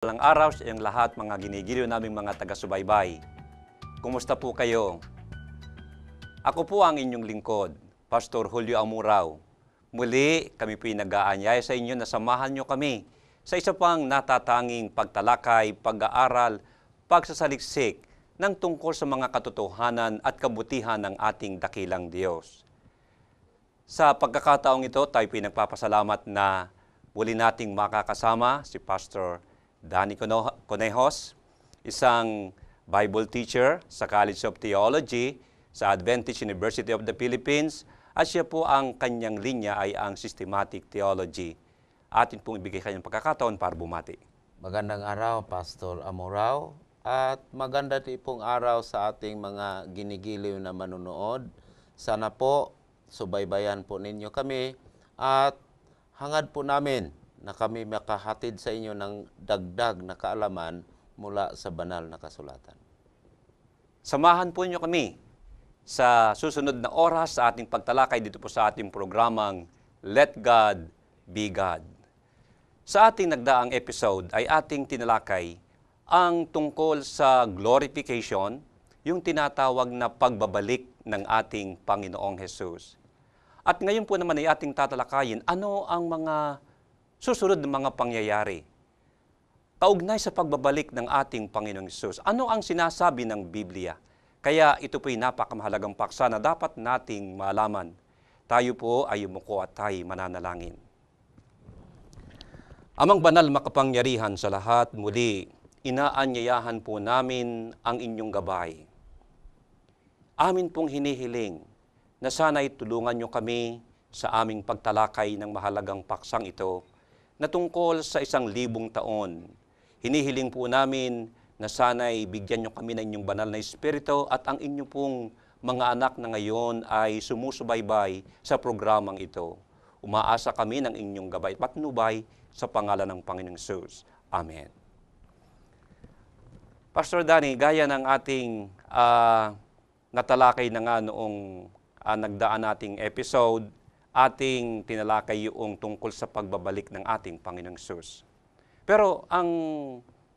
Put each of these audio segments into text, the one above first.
Malang araw sa inyong lahat mga ginigiliw naming mga taga-subaybay. Kumusta po kayo? Ako po ang inyong lingkod, Pastor Julio Amuraw. Muli, kami po nag-aanyaya sa inyo na samahan nyo kami sa isa pang natatanging pagtalakay, pag-aaral, pagsasaliksik ng tungkol sa mga katotohanan at kabutihan ng ating dakilang Diyos. Sa pagkakataong ito, tayo po nagpapasalamat na muli nating makakasama si Pastor Danny Conejos, isang Bible teacher sa College of Theology sa Adventist University of the Philippines at siya po ang kanyang linya ay ang systematic theology. Atin pong ibigay kanyang pagkakataon para bumati. Magandang araw, Pastor Amorao. At maganda din pong araw sa ating mga ginigiliw na manunood. Sana po, subaybayan po ninyo kami at hangad po namin na kami makahatid sa inyo ng dagdag na kaalaman mula sa banal na kasulatan. Samahan po niyo kami sa susunod na oras sa ating pagtalakay dito po sa ating programang Let God Be God. Sa ating nagdaang episode ay ating tinalakay ang tungkol sa glorification, yung tinatawag na pagbabalik ng ating Panginoong Hesus. At ngayon po naman ay ating tatalakayin ano ang mga susunod ng mga pangyayari. Kaugnay sa pagbabalik ng ating Panginoong Isus, ano ang sinasabi ng Biblia? Kaya ito po'y napakamahalagang paksa na dapat nating malaman. Tayo po ay umuko at tayo mananalangin. Amang banal makapangyarihan sa lahat, muli inaanyayahan po namin ang inyong gabay. Amin pong hinihiling na sana'y tulungan nyo kami sa aming pagtalakay ng mahalagang paksang ito na tungkol sa isang libong taon. Hinihiling po namin na sana'y bigyan nyo kami ng inyong banal na Espiritu at ang inyong pong mga anak na ngayon ay sumusubaybay sa programang ito. Umaasa kami ng inyong gabay at patnubay sa pangalan ng Panginoong Jesus. Amen. Pastor Danny, gaya ng ating uh, natalakay na nga noong uh, nagdaan nating episode, ating tinalakay yung tungkol sa pagbabalik ng ating Panginoong Sus. Pero ang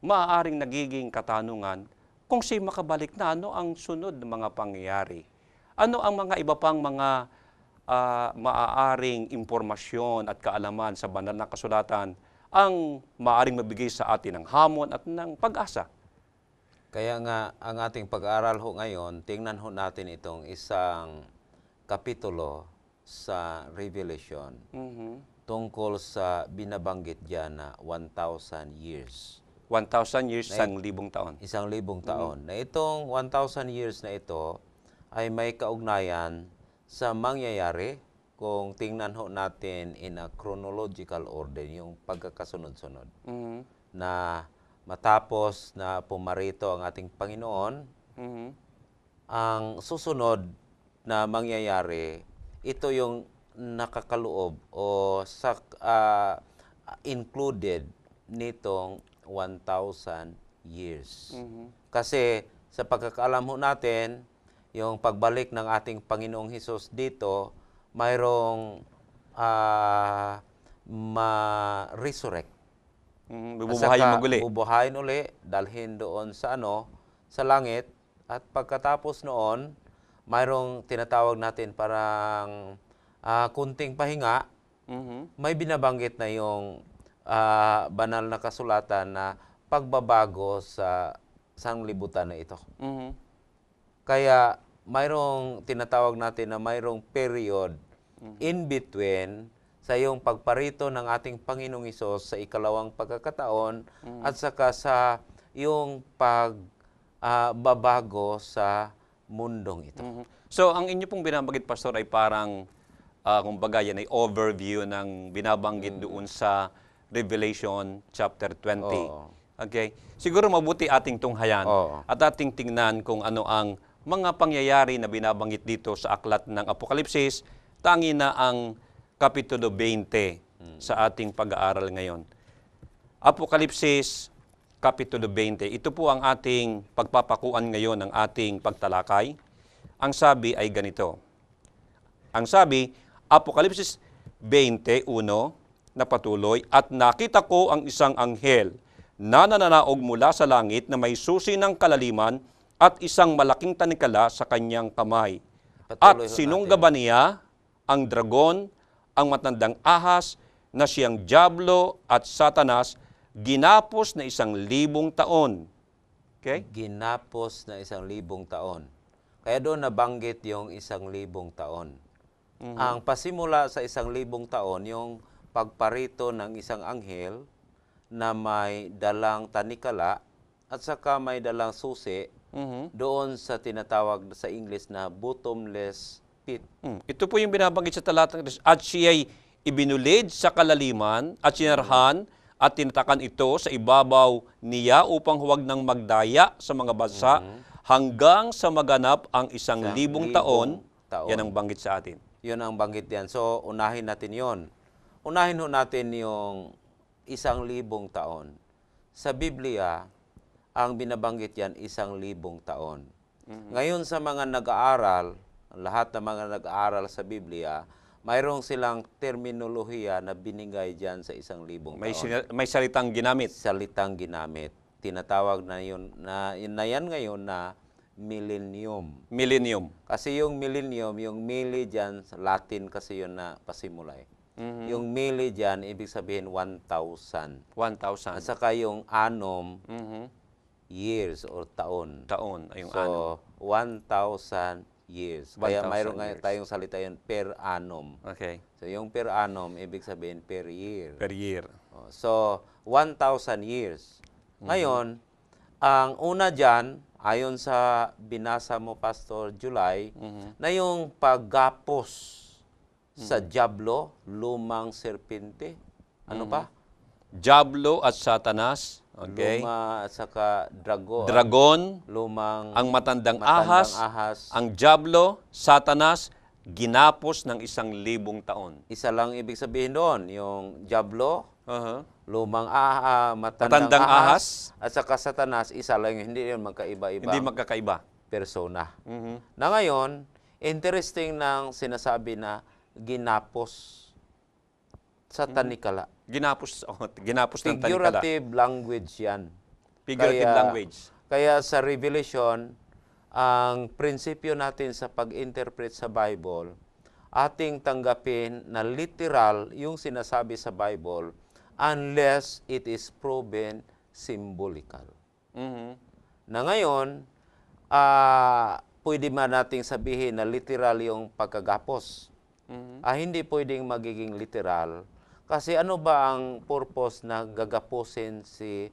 maaaring nagiging katanungan, kung siya makabalik na, ano ang sunod na mga pangyayari? Ano ang mga iba pang mga uh, maaaring impormasyon at kaalaman sa banal na kasulatan ang maaaring mabigay sa atin ng hamon at ng pag-asa? Kaya nga, ang ating pag-aaral ho ngayon, tingnan ho natin itong isang kapitulo sa Revelation mm-hmm. tungkol sa binabanggit diyan na 1,000 years. 1,000 years, na, isang libong taon. Isang libong mm-hmm. taon. Mm-hmm. Na itong 1,000 years na ito ay may kaugnayan sa mangyayari kung tingnan ho natin in a chronological order, yung pagkakasunod-sunod. Mm-hmm. Na matapos na pumarito ang ating Panginoon, mm-hmm. ang susunod na mangyayari ito yung nakakaloob o sa, uh, included nitong 1,000 years. Mm-hmm. Kasi sa pagkakaalam natin, yung pagbalik ng ating Panginoong Hesus dito, mayroong uh, ma-resurrect. Mm, bubuhayin Bubuhayin uli, dalhin doon sa ano, sa langit. At pagkatapos noon, mayroong tinatawag natin parang uh, kunting pahinga, mm-hmm. may binabanggit na yung uh, banal na kasulatan na pagbabago sa sanglibutan na ito. Mm-hmm. Kaya mayroong tinatawag natin na mayroong period mm-hmm. in between sa iyong pagparito ng ating Panginoong Isos sa ikalawang pagkakataon mm-hmm. at saka sa iyong pagbabago ah, uh, sa mundong ito. Mm-hmm. So, ang inyo pong binabanggit, Pastor, ay parang, uh, kumbaga, yan ay overview ng binabanggit mm-hmm. doon sa Revelation chapter 20. Oh. Okay? Siguro mabuti ating tunghayan oh. at ating tingnan kung ano ang mga pangyayari na binabanggit dito sa aklat ng Apokalipsis, tangi na ang Kapitulo 20 hmm. sa ating pag-aaral ngayon. Apokalipsis Kapitulo 20. Ito po ang ating pagpapakuan ngayon ng ating pagtalakay. Ang sabi ay ganito. Ang sabi, Apokalipsis 20.1 na patuloy, At nakita ko ang isang anghel na nananaog mula sa langit na may susi ng kalaliman at isang malaking tanikala sa kanyang kamay. Patuloy at sinunggaban natin. niya ang dragon, ang matandang ahas, na siyang Diablo at Satanas ginapos na isang libong taon. Okay? Ginapos na isang libong taon. Kaya doon nabanggit yung isang libong taon. Mm-hmm. Ang pasimula sa isang libong taon, yung pagparito ng isang anghel na may dalang tanikala at saka may dalang susi mm-hmm. doon sa tinatawag sa English na bottomless pit. Mm. Ito po yung binabanggit sa talatang At siya ay ibinulid sa kalaliman at sinarhan mm-hmm at tinatakan ito sa ibabaw niya upang huwag nang magdaya sa mga bansa mm-hmm. hanggang sa maganap ang isang, isang libong, libong taon. taon. Yan ang banggit sa atin. Yan ang banggit yan. So, unahin natin yon. Unahin natin yung isang libong taon. Sa Biblia, ang binabanggit yan isang libong taon. Mm-hmm. Ngayon sa mga nag-aaral, lahat ng mga nag-aaral sa Biblia, mayroong silang terminolohiya na binigay dyan sa isang libong may, taon. May salitang ginamit. Salitang ginamit. Tinatawag na, yun, na, na yan ngayon na millennium. Millennium. Kasi yung millennium, yung mili dyan, Latin kasi yun na pasimula eh. Mm-hmm. Yung mili dyan, ibig sabihin 1,000. 1,000. At saka yung anom, mm-hmm. years or taon. Taon, yung anom. So, 1,000 years. Kaya mayroon nga tayong salita yun, per annum. Okay. So, yung per annum, ibig sabihin per year. Per year. Oh, so, 1,000 years. Mm-hmm. Ngayon, mm-hmm. ang una dyan, ayon sa binasa mo, Pastor July, mm-hmm. na yung paggapos mm-hmm. sa Diablo, lumang serpente. Ano mm-hmm. pa? Diablo at Satanas Okay? Luma at saka dragon. Dragon. Lumang. Ang matandang, matandang ahas, ahas. Ang jablo, satanas, ginapos ng isang libong taon. Isa lang ibig sabihin doon, yung jablo, uh-huh. lumang ah, ah, matandang, matandang ahas, ahas, at saka satanas, isa lang hindi yun magkaiba-iba. Hindi magkakaiba. Persona. Mm-hmm. Na ngayon, interesting ng sinasabi na ginapos sa mhm. tanikala. Ginapos, oh, ginapos ng tanikala. Figurative language yan. Figurative kaya, language. Kaya sa Revelation, ang prinsipyo natin sa pag-interpret sa Bible, ating tanggapin na literal yung sinasabi sa Bible unless it is proven symbolical. Mm-hmm. Na ngayon, uh, pwede man nating sabihin na literal yung pagkagapos. Mm-hmm. Uh, hindi pwedeng magiging literal kasi ano ba ang purpose na gagapusin si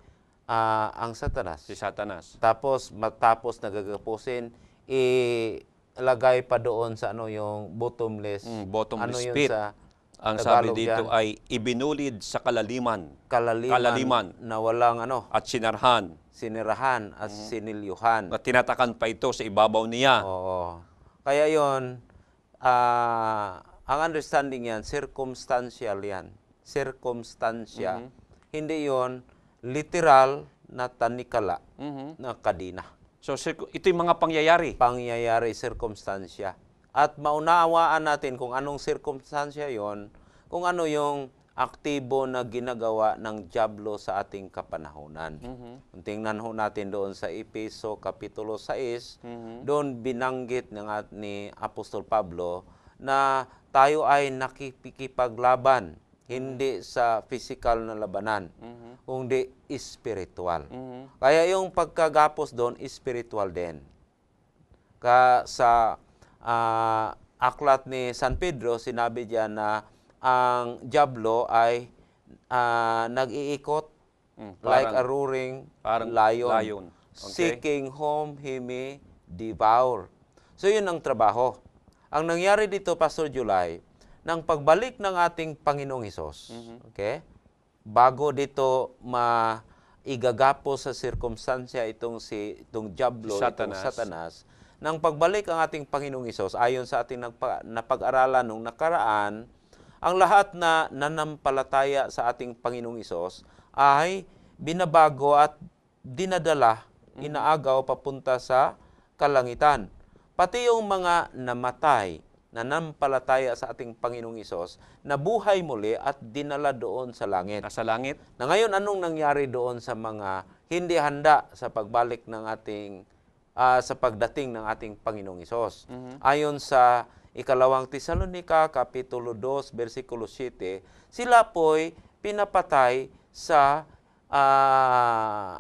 uh, ang Satanas? Si Satanas. Tapos matapos na gagapusin, ilagay pa doon sa ano yung bottomless, mm, bottomless ano yun pit. sa ang Tagalog sabi dito yan. ay ibinulid sa kalaliman. Kalaliman. Kalaliman. Na walang ano. At sinarhan. Sinirahan at mm. sinilyuhan. At tinatakan pa ito sa ibabaw niya. Oo. Kaya yon uh, ah, ang understanding yan, circumstantial yan circumstansya, mm-hmm. hindi yon literal na tanikala mm-hmm. na kadina. So ito yung mga pangyayari? Pangyayari, circumstansya. At maunawaan natin kung anong circumstansya yon, kung ano yung aktibo na ginagawa ng Diablo sa ating kapanahonan. Mm-hmm. Tingnan ho natin doon sa Episo Kapitulo 6, mm-hmm. doon binanggit ng at ni Apostol Pablo na tayo ay nakikipaglaban hindi sa physical na labanan, mm-hmm. kundi spiritual. Mm-hmm. Kaya yung pagkagapos doon, spiritual din. Ka sa uh, aklat ni San Pedro, sinabi diya na ang jablo ay uh, nag-iikot mm, like a roaring parang lion, lion. Okay. seeking whom he may devour. So yun ang trabaho. Ang nangyari dito, Pastor July, ng pagbalik ng ating Panginoong Isos. Mm-hmm. Okay? Bago dito ma igagapo sa sirkumstansya itong si itong jablo, Satanas. itong Satanas, nang pagbalik ang ating Panginoong Isos, ayon sa ating napag-aralan nung nakaraan, ang lahat na nanampalataya sa ating Panginoong Isos ay binabago at dinadala, mhm. inaagaw papunta sa kalangitan. Pati yung mga namatay nanampalataya sa ating Panginoong Isos, buhay muli at dinala doon sa langit. Sa langit. Na ngayon, anong nangyari doon sa mga hindi handa sa pagbalik ng ating, uh, sa pagdating ng ating Panginoong Isos? Mm-hmm. Ayon sa ikalawang Tesalonika, Kapitulo 2, versikulo 7, sila po'y pinapatay sa uh,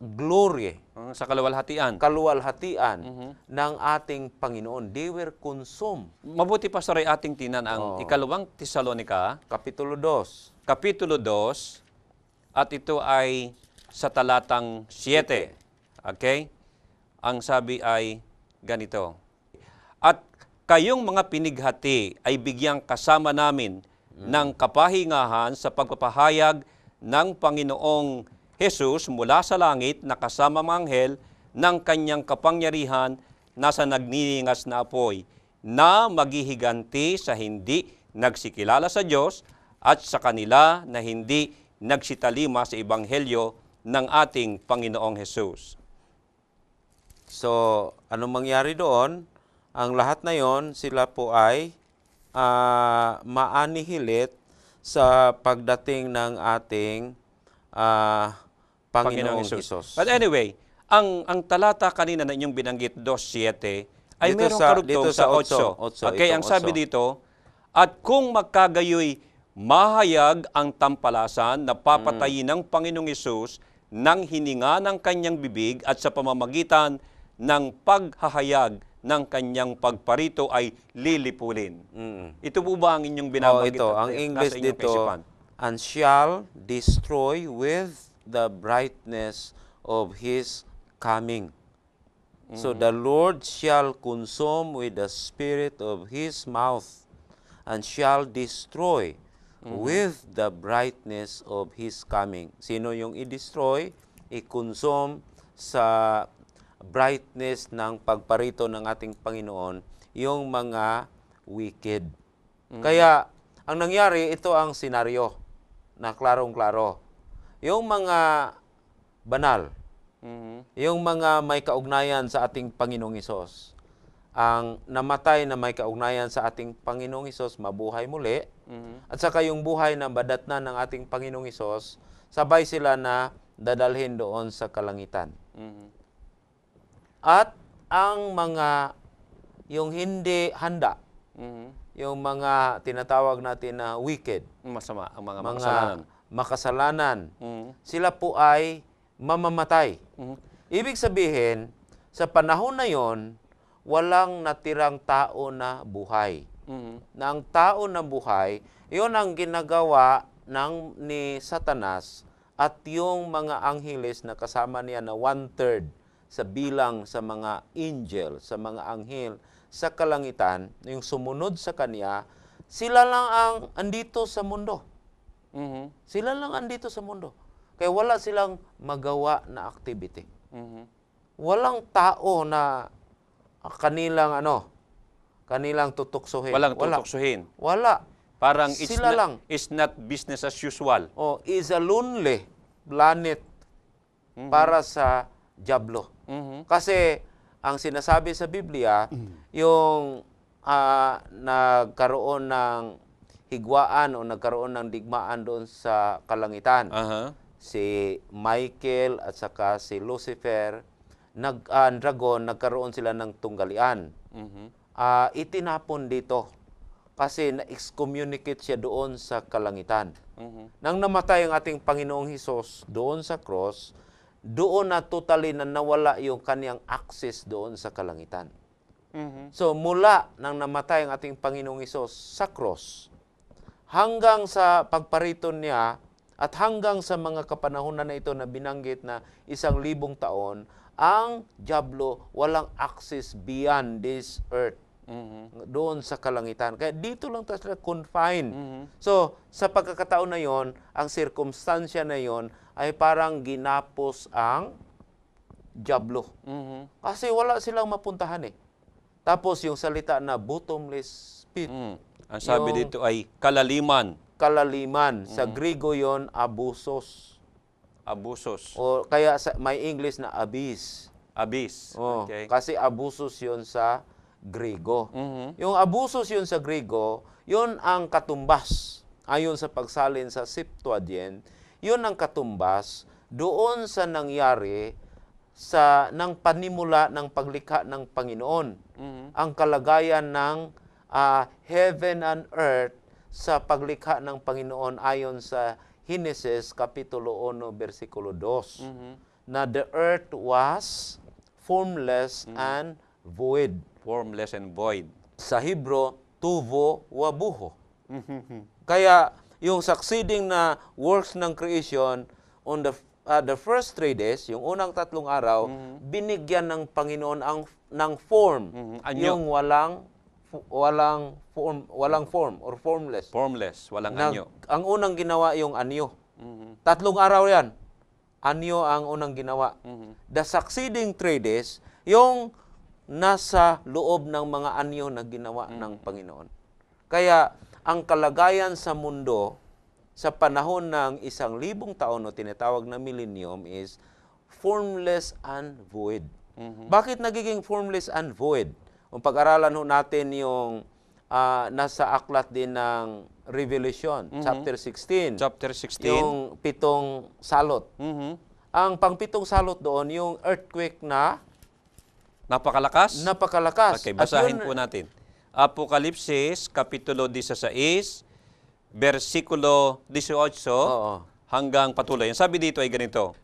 glory Ah, sa kaluwalhatian. Kaluwalhatian mm-hmm. ng ating Panginoon. They were consumed. Mabuti pa sa ating tinan ang oh. ikalawang Tesalonika. Kapitulo 2. Kapitulo 2 at ito ay sa talatang 7. Okay? Ang sabi ay ganito. At kayong mga pinighati ay bigyang kasama namin mm. ng kapahingahan sa pagpapahayag ng Panginoong Jesus mula sa langit na kasama mga anghel ng kanyang kapangyarihan nasa nagniningas na apoy na maghihiganti sa hindi nagsikilala sa Diyos at sa kanila na hindi nagsitalima sa Ebanghelyo ng ating Panginoong Hesus. So, anong mangyari doon? Ang lahat na yon, sila po ay uh, maanihilit sa pagdating ng ating uh, Panginoong Isos. But anyway, ang ang talata kanina na inyong binanggit 2.7 ay dito sa, karugtong sa 8. Okay, ito, ang sabi 8. dito, at kung magkagayoy mahayag ang tampalasan na papatayin mm. ng Panginoong Isus nang hininga ng kanyang bibig at sa pamamagitan ng paghahayag ng kanyang pagparito ay lilipulin. Mm. Ito po ba ang inyong oh, binabanggit? Oh, ito. Ang English dito, and shall destroy with the brightness of his coming. Mm -hmm. So mm-hmm. the Lord shall consume with the spirit of his mouth and shall destroy mm -hmm. with the brightness of his coming. Sino yung i-destroy, i-consume sa brightness ng pagparito ng ating Panginoon yung mga wicked. Mm-hmm. Kaya ang nangyari, ito ang senaryo na klarong-klaro. Yung mga banal, mm-hmm. yung mga may kaugnayan sa ating Panginoong Isos, ang namatay na may kaugnayan sa ating Panginoong Isos, mabuhay muli, mm-hmm. at saka yung buhay na badatnan ng ating Panginoong Isos, sabay sila na dadalhin doon sa kalangitan. Mm-hmm. At ang mga yung hindi handa, mm-hmm. yung mga tinatawag natin na wicked, masama ang mga mga, mga makasalanan. Mm. Sila po ay mamamatay. Mm. Ibig sabihin, sa panahon na yon, walang natirang tao na buhay. Mm. Na ang tao na buhay, yon ang ginagawa ng ni Satanas at yung mga angheles na kasama niya na one-third sa bilang sa mga angel, sa mga anghel sa kalangitan, yung sumunod sa kanya, sila lang ang andito sa mundo. Mm-hmm. Sila lang andito sa mundo. Kaya wala silang magawa na activity. Mm-hmm. Walang tao na kanilang ano, kanilang tutuksuhin. Walang tutuksuhin. Wala. Parang it's Sila not, lang. it's not business as usual. Oh, is a lonely planet mm-hmm. para sa Diablo. Mm-hmm. Kasi ang sinasabi sa Biblia, mm-hmm. yung uh, nagkaroon ng higwaan o nagkaroon ng digmaan doon sa kalangitan. Uh-huh. Si Michael at saka si Lucifer, nag, uh, dragon, nagkaroon sila ng tunggalian. Uh-huh. Uh, itinapon dito kasi na-excommunicate siya doon sa kalangitan. Uh-huh. Nang namatay ang ating Panginoong Hesus doon sa cross, doon na totally na nawala yung kaniyang access doon sa kalangitan. Mm-hmm. So mula nang namatay ang ating Panginoong Hesus sa cross, hanggang sa pagparito niya at hanggang sa mga kapanahonan na ito na binanggit na isang libong taon, ang jablo walang access beyond this earth. Mm-hmm. Doon sa kalangitan. Kaya dito lang talaga confined. Mm-hmm. So, sa pagkakataon na yon, ang sirkumstansya na yon ay parang ginapos ang jablo. Mm-hmm. Kasi wala silang mapuntahan eh. Tapos yung salita na bottomless pit. Mm-hmm ang sabi yung dito ay kalaliman. Kalaliman. Sa mm. Grigo yon abusos. Abusos. O kaya sa, may English na abyss. Abyss. O, okay. Kasi abusos yon sa Grigo. Mm-hmm. Yung abusos yon sa Grigo, yon ang katumbas. Ayon sa pagsalin sa Septuagint, yon ang katumbas doon sa nangyari sa ng panimula ng paglikha ng Panginoon. Mm-hmm. Ang kalagayan ng uh, heaven and earth sa paglikha ng Panginoon ayon sa Genesis Kapitulo 1, versikulo 2, mm-hmm. na the earth was formless mm-hmm. and void. Formless and void. Sa Hebrew, tuvo wabuho. Mm-hmm. Kaya yung succeeding na works ng creation on the uh, the first three days, yung unang tatlong araw, mm-hmm. binigyan ng Panginoon ang ng form, mm-hmm. Anyo. yung walang walang form, walang form or formless. Formless, walang na, anyo. Ang unang ginawa yung anyo. Mm-hmm. Tatlong araw yan. Anyo ang unang ginawa. Mm-hmm. The succeeding three days, yung nasa loob ng mga anyo na ginawa mm-hmm. ng Panginoon. Kaya ang kalagayan sa mundo sa panahon ng isang libong taon o tinatawag na millennium is formless and void. Mm-hmm. Bakit nagiging formless and void? Kung pag-aralan ho natin yung uh, nasa aklat din ng Revelation, mm-hmm. chapter 16. Chapter 16. Yung pitong salot. Mm-hmm. Ang pangpitong salot doon, yung earthquake na... Napakalakas? Napakalakas. Okay, basahin yun, po natin. Apokalipsis, Kapitulo 16, versikulo 18 Oo. hanggang patuloy. Ang sabi dito ay ganito,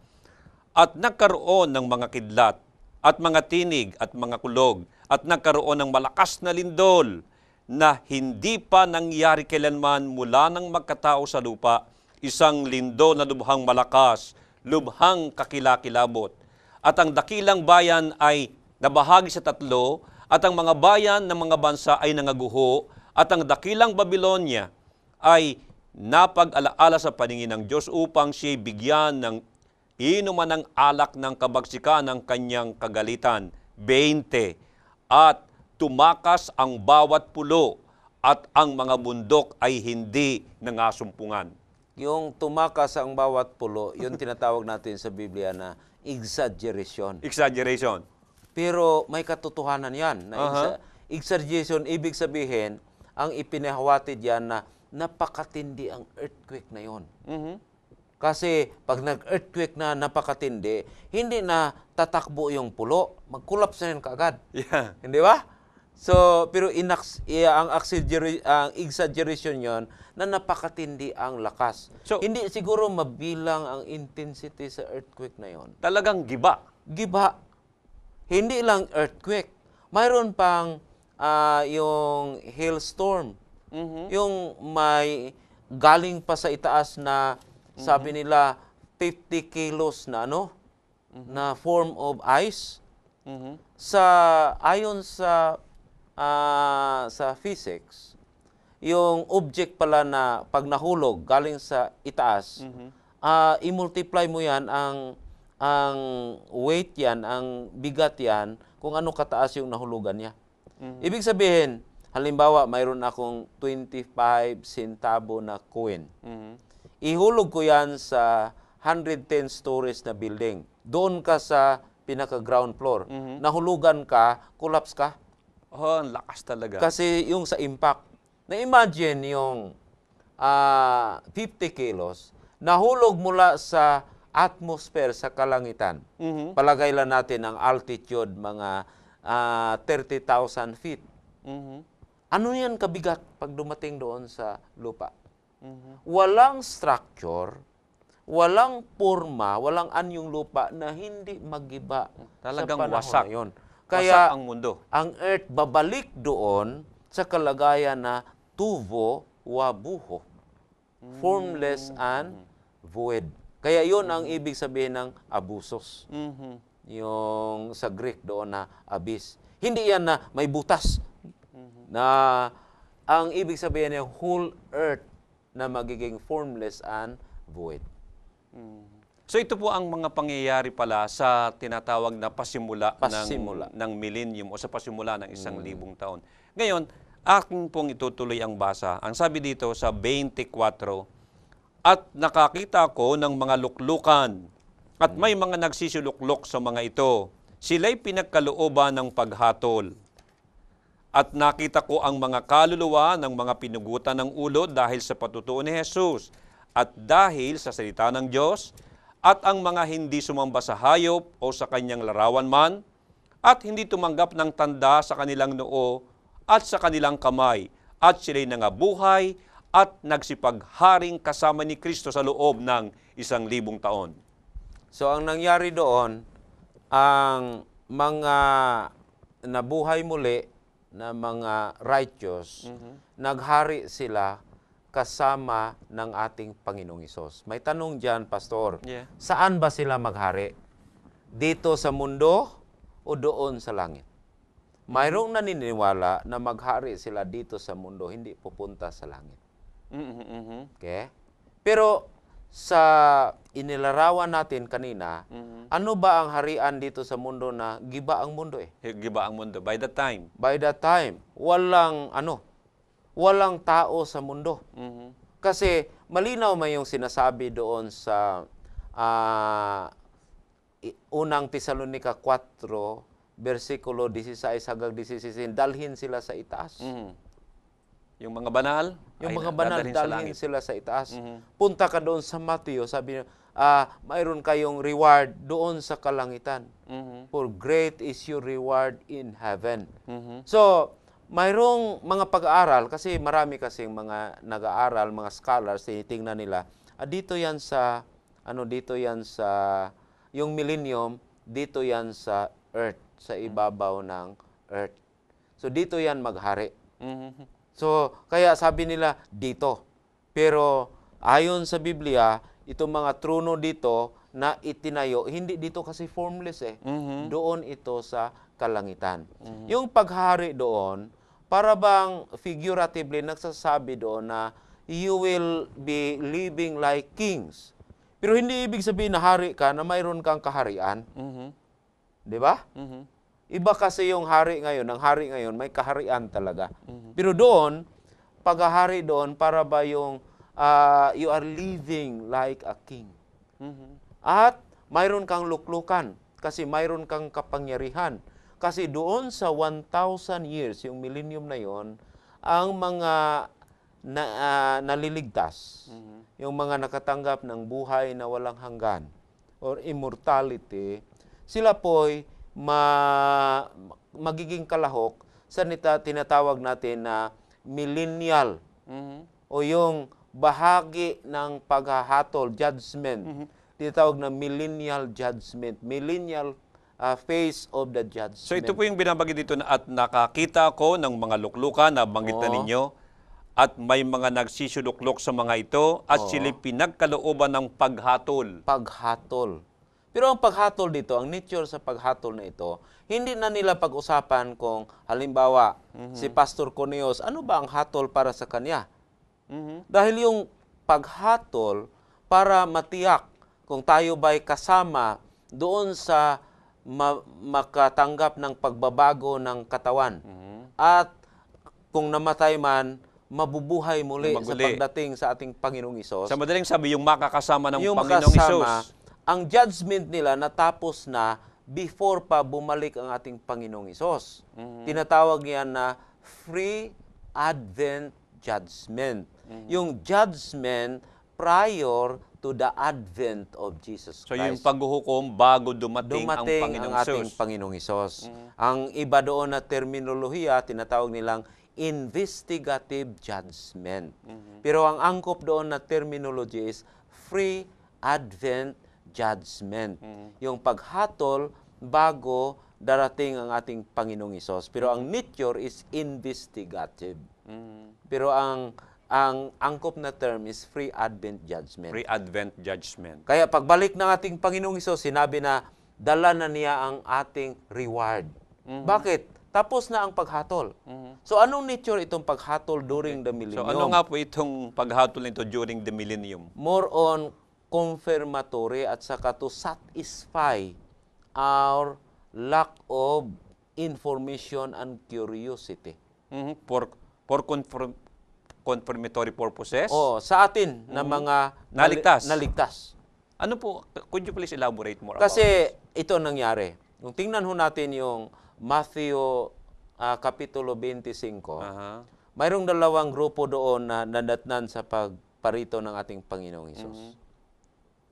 At nagkaroon ng mga kidlat, at mga tinig, at mga kulog, at nagkaroon ng malakas na lindol na hindi pa nangyari kailanman mula ng magkatao sa lupa, isang lindol na lubhang malakas, lubhang kakilakilabot. At ang dakilang bayan ay nabahagi sa tatlo at ang mga bayan ng mga bansa ay nangaguho at ang dakilang Babylonia ay napag-alaala sa paningin ng Diyos upang siya bigyan ng inuman ng alak ng kabagsikan ng kanyang kagalitan. 20 at tumakas ang bawat pulo at ang mga bundok ay hindi nangasumpungan. Yung tumakas ang bawat pulo, yun tinatawag natin sa Biblia na exaggeration. Exaggeration. Pero may katotohanan yan. Na uh-huh. Exaggeration, ibig sabihin, ang ipinahawatid yan na napakatindi ang earthquake na yon. Mm-hmm. Kasi pag nag-earthquake na napakatindi, hindi na tatakbo yung pulo, mag-collapse na yun kaagad. Yeah. Hindi ba? So, pero in, yeah, ang, ang exaggeration yon na napakatindi ang lakas. So, hindi siguro mabilang ang intensity sa earthquake na yon. Talagang giba. Giba. Hindi lang earthquake. Mayroon pang uh, yung hailstorm. Mm-hmm. Yung may galing pa sa itaas na sabi mhm. nila 50 kilos na ano mm-hmm. na form of ice. Mm-hmm. Sa ayon sa uh, sa physics, yung object pala na pag nahulog galing sa itaas, mm-hmm. uh, i-multiply mo yan ang ang weight yan, ang bigat yan, kung ano kataas yung nahulugan niya. Mm-hmm. Ibig sabihin, halimbawa, mayroon akong 25 centavo na coin. Mm-hmm ihulog ko yan sa 110 stories na building. Doon ka sa pinaka-ground floor. Mm-hmm. Nahulugan ka, collapse ka. Oh, ang lakas talaga. Kasi yung sa impact. Na-imagine yung uh, ah, 50 kilos, nahulog mula sa atmosphere sa kalangitan. Mm-hmm. Palagay lang natin ang altitude, mga uh, ah, 30,000 feet. Mm-hmm. Ano yan kabigat pag dumating doon sa lupa? mm Walang structure, walang porma, walang anyong lupa na hindi magiba Talagang wasak. Yun. Kaya wasak ang mundo. Ang earth babalik doon sa kalagayan na tuvo wa buho. Formless mm. and void. Kaya 'yon ang mm-hmm. ibig sabihin ng abusos. mm Yung sa Greek doon na abyss. Hindi yan na may butas. mm Na ang ibig sabihin ng whole earth na magiging formless and void. So ito po ang mga pangyayari pala sa tinatawag na pasimula, pasimula. Ng, ng millennium o sa pasimula ng isang mm. libong taon. Ngayon, akin pong itutuloy ang basa. Ang sabi dito sa 24, At nakakita ko ng mga luklukan at mm. may mga nagsisiluklok sa mga ito. Sila'y pinagkalooban ng paghatol at nakita ko ang mga kaluluwa ng mga pinugutan ng ulo dahil sa patutuon ni Jesus at dahil sa salita ng Diyos at ang mga hindi sumamba sa hayop o sa kanyang larawan man at hindi tumanggap ng tanda sa kanilang noo at sa kanilang kamay at sila'y nangabuhay at nagsipagharing kasama ni Kristo sa loob ng isang libong taon. So ang nangyari doon, ang mga nabuhay muli na mga righteous, mm-hmm. naghari sila kasama ng ating Panginoong Isos. May tanong dyan, Pastor. Yeah. Saan ba sila maghari? Dito sa mundo o doon sa langit? Mayroong naniniwala na maghari sila dito sa mundo, hindi pupunta sa langit. Mm-hmm. mm-hmm. Okay? Pero sa inilarawan natin kanina, mm-hmm. ano ba ang harian dito sa mundo na giba ang mundo eh? Giba ang mundo. By that time. By that time. Walang ano, walang tao sa mundo. Mm-hmm. Kasi malinaw may yung sinasabi doon sa uh, unang Tesalonika 4, versikulo 16 hanggang 16, dalhin sila sa itaas. Mm-hmm. Yung mga banal? Yung mga banal, dalhin sila sa itaas. Mm-hmm. Punta ka doon sa Mateo, sabi niya, ah, mayroon kayong reward doon sa kalangitan. Mm-hmm. For great is your reward in heaven. Mm-hmm. So, mayroong mga pag-aaral, kasi marami kasing mga nag-aaral, mga scholars, tinitingnan nila, ah, dito yan sa, ano, dito yan sa, yung millennium, dito yan sa earth, sa mhm. ibabaw mm-hmm. ng earth. So, dito yan maghari. Mm-hmm. So, kaya sabi nila dito. Pero ayon sa Biblia, itong mga trono dito na itinayo, hindi dito kasi formless eh. Mm-hmm. Doon ito sa kalangitan. Mm-hmm. Yung paghari doon, para bang figuratively nagsasabi doon na you will be living like kings. Pero hindi ibig sabihin na hari ka na mayroon kang kaharian. Mm-hmm. Di ba? Mm-hmm. Iba kasi yung hari ngayon, ang hari ngayon may kaharian talaga. Mm-hmm. Pero doon, paghahari doon para ba yung uh, you are living like a king. Mm-hmm. At mayroon kang luklukan kasi mayroon kang kapangyarihan. Kasi doon sa 1,000 years, yung millennium na yon, ang mga na, uh, naliligtas, mm-hmm. yung mga nakatanggap ng buhay na walang hanggan or immortality, sila po'y ma, magiging kalahok sa nita, tinatawag natin na millennial mm-hmm. o yung bahagi ng paghahatol, judgment. Mm-hmm. Tinatawag na millennial judgment, millennial uh, ah, phase of the judgment. So ito po yung binabagit dito na at nakakita ko ng mga luklukan na banggit na ninyo at may mga nagsisuluklok sa mga ito at Oo. sila pinagkalooban ng paghatol. Paghatol. Pero ang paghatol dito, ang nature sa paghatol na ito, hindi na nila pag-usapan kung halimbawa mm-hmm. si Pastor Coneos, ano ba ang hatol para sa kanya? Mm-hmm. Dahil yung paghatol para matiyak kung tayo ba'y kasama doon sa ma- makatanggap ng pagbabago ng katawan. Mm-hmm. At kung namatay man, mabubuhay muli Maguli. sa pagdating sa ating Panginoong Isos. Sa madaling sabi, yung makakasama ng yung Panginoong Isos ang judgment nila natapos na before pa bumalik ang ating Panginoong Isos. Mm-hmm. Tinatawag yan na free advent judgment. Mm-hmm. Yung judgment prior to the advent of Jesus Christ. So yung paghuhukom bago dumating, dumating ang Panginoong ang ating Panginoong Isos. Mm-hmm. Ang iba doon na terminolohiya, tinatawag nilang investigative judgment. Mm-hmm. Pero ang angkop doon na terminology is free advent judgment. Mm-hmm. Yung paghatol bago darating ang ating Panginoong Isos. Pero ang nature is investigative. Mm-hmm. Pero ang ang angkop na term is free advent judgment. Free advent judgment. Kaya pagbalik ng ating Panginoong Isos, sinabi na dala na niya ang ating reward. Mm-hmm. Bakit? Tapos na ang paghatol. Mm-hmm. So anong nature itong paghatol during okay. the millennium? So ano nga po itong paghatol nito during the millennium? More on confirmatory at saka to satisfy our lack of information and curiosity. Mm -hmm. For, for confirm, confirmatory purposes? Oh, sa atin mm-hmm. na mga naligtas. naligtas. Ano po, could you please elaborate more Kasi about this? ito nangyari. Kung tingnan ho natin yung Matthew uh, Kapitulo 25, uh-huh. mayroong dalawang grupo doon na nanatnan sa pagparito ng ating Panginoong Isos. Mm-hmm.